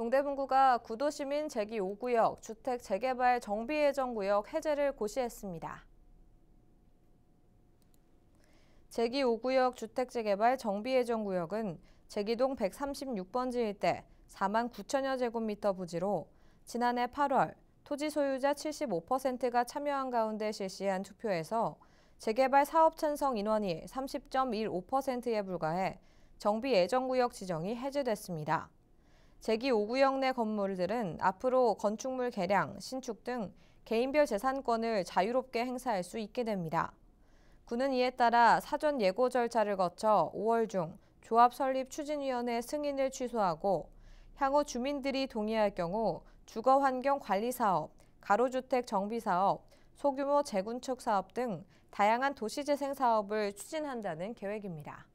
동대문구가 구도시민 재기 5구역 주택 재개발 정비예정구역 해제를 고시했습니다. 재기 5구역 주택 재개발 정비예정구역은 재기동 136번지 일대 4만 9천여 제곱미터 부지로 지난해 8월 토지 소유자 75%가 참여한 가운데 실시한 투표에서 재개발 사업 찬성 인원이 30.15%에 불과해 정비 예정구역 지정이 해제됐습니다. 제기 5구역 내 건물들은 앞으로 건축물 개량, 신축 등 개인별 재산권을 자유롭게 행사할 수 있게 됩니다. 구는 이에 따라 사전 예고 절차를 거쳐 5월 중 조합 설립 추진위원회 승인을 취소하고 향후 주민들이 동의할 경우 주거환경관리사업, 가로주택 정비사업, 소규모 재군축 사업 등 다양한 도시재생 사업을 추진한다는 계획입니다.